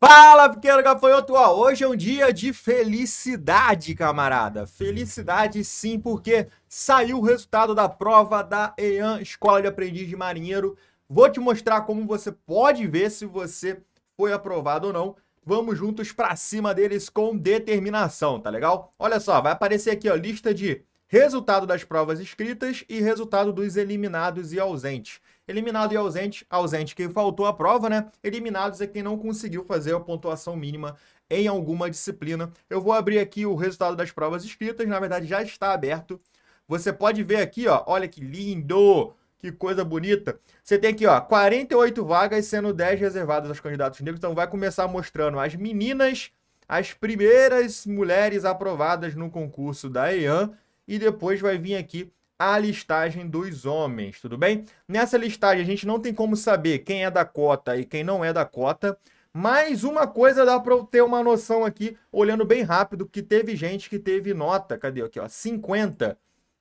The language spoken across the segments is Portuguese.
Fala, pequeno gafanhoto! Ó, hoje é um dia de felicidade, camarada. Felicidade sim, porque saiu o resultado da prova da EAN, Escola de Aprendiz de Marinheiro. Vou te mostrar como você pode ver se você foi aprovado ou não. Vamos juntos para cima deles com determinação, tá legal? Olha só, vai aparecer aqui, a lista de resultado das provas escritas e resultado dos eliminados e ausentes. Eliminado e ausente, ausente quem faltou a prova, né? Eliminados é quem não conseguiu fazer a pontuação mínima em alguma disciplina. Eu vou abrir aqui o resultado das provas escritas, na verdade já está aberto. Você pode ver aqui, ó, olha que lindo! Que coisa bonita. Você tem aqui, ó, 48 vagas, sendo 10 reservadas aos candidatos negros. Então vai começar mostrando as meninas, as primeiras mulheres aprovadas no concurso da EAN e depois vai vir aqui a listagem dos homens, tudo bem? Nessa listagem a gente não tem como saber quem é da cota e quem não é da cota, mas uma coisa dá para eu ter uma noção aqui, olhando bem rápido, que teve gente que teve nota, cadê aqui, ó, 50,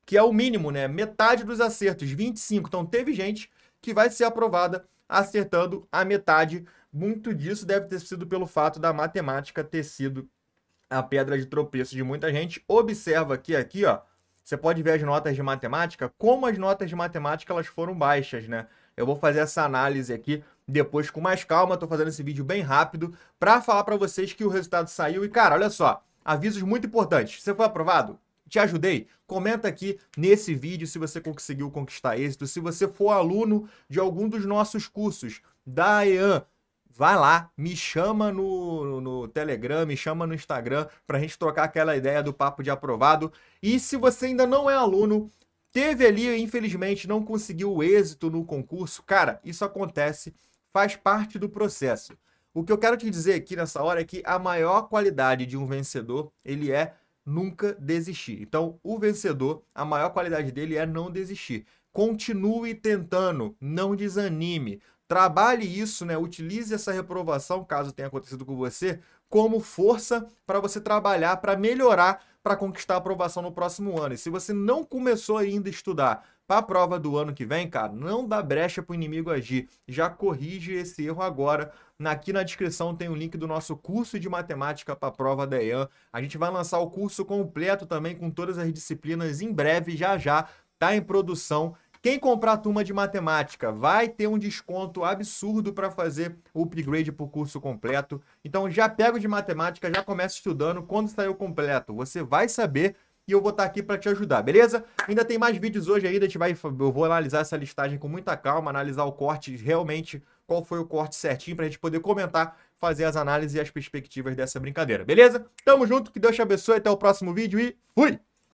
que é o mínimo, né? Metade dos acertos, 25. Então teve gente que vai ser aprovada acertando a metade. Muito disso deve ter sido pelo fato da matemática ter sido a pedra de tropeço de muita gente. Observa aqui, aqui, ó, você pode ver as notas de matemática, como as notas de matemática elas foram baixas, né? Eu vou fazer essa análise aqui depois com mais calma, estou fazendo esse vídeo bem rápido para falar para vocês que o resultado saiu e cara, olha só, avisos muito importantes. Você foi aprovado? te ajudei? Comenta aqui nesse vídeo se você conseguiu conquistar êxito, se você for aluno de algum dos nossos cursos da EAN, vai lá, me chama no, no Telegram, me chama no Instagram para a gente trocar aquela ideia do papo de aprovado. E se você ainda não é aluno, teve ali, infelizmente, não conseguiu o êxito no concurso, cara, isso acontece, faz parte do processo. O que eu quero te dizer aqui nessa hora é que a maior qualidade de um vencedor, ele é nunca desistir. Então, o vencedor, a maior qualidade dele é não desistir. Continue tentando, não desanime, Trabalhe isso, né? Utilize essa reprovação, caso tenha acontecido com você, como força para você trabalhar, para melhorar, para conquistar a aprovação no próximo ano. E se você não começou ainda a estudar para a prova do ano que vem, cara, não dá brecha para o inimigo agir. Já corrige esse erro agora. Aqui na descrição tem o link do nosso curso de matemática para a prova da EAN. A gente vai lançar o curso completo também com todas as disciplinas em breve, já já. está em produção quem comprar a turma de matemática vai ter um desconto absurdo para fazer o upgrade o curso completo. Então já pega o de matemática, já começa estudando. Quando sair o completo, você vai saber e eu vou estar tá aqui para te ajudar, beleza? Ainda tem mais vídeos hoje ainda, vai, eu vou analisar essa listagem com muita calma, analisar o corte realmente, qual foi o corte certinho para a gente poder comentar, fazer as análises e as perspectivas dessa brincadeira, beleza? Tamo junto, que Deus te abençoe, até o próximo vídeo e fui!